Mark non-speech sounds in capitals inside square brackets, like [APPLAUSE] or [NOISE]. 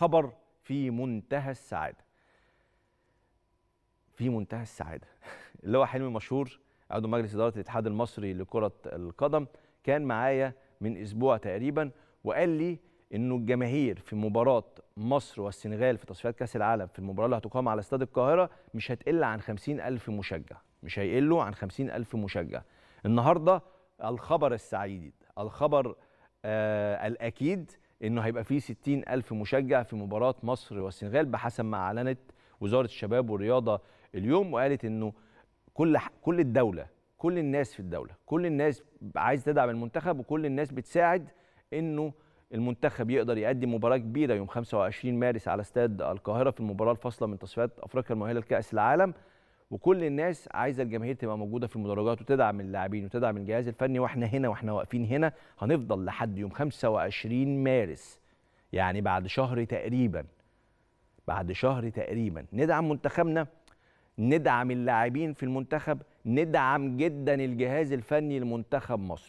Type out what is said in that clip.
خبر في منتهى السعاده في منتهى السعاده [LAUGHS] اللي هو حلمي مشهور عضو مجلس اداره الاتحاد المصري لكره القدم كان معايا من اسبوع تقريبا وقال لي انه الجماهير في مباراه مصر والسنغال في تصفيات كاس العالم في المباراه اللي هتقام على استاد القاهره مش هتقل عن 50000 مشجع مش هيقلوا عن 50000 مشجع النهارده الخبر السعيد الخبر آه الاكيد انه هيبقى فيه 60 الف مشجع في مباراه مصر والسنغال بحسب ما اعلنت وزاره الشباب والرياضه اليوم وقالت انه كل كل الدوله كل الناس في الدوله كل الناس عايز تدعم المنتخب وكل الناس بتساعد انه المنتخب يقدر يقدم مباراه كبيره يوم 25 مارس على استاد القاهره في المباراه الفاصله من تصفيات افريقيا المؤهله لكاس العالم وكل الناس عايزه الجماهير تبقى موجوده في المدرجات وتدعم اللاعبين وتدعم الجهاز الفني واحنا هنا واحنا واقفين هنا هنفضل لحد يوم 25 مارس يعني بعد شهر تقريبا بعد شهر تقريبا ندعم منتخبنا ندعم اللاعبين في المنتخب ندعم جدا الجهاز الفني لمنتخب مصر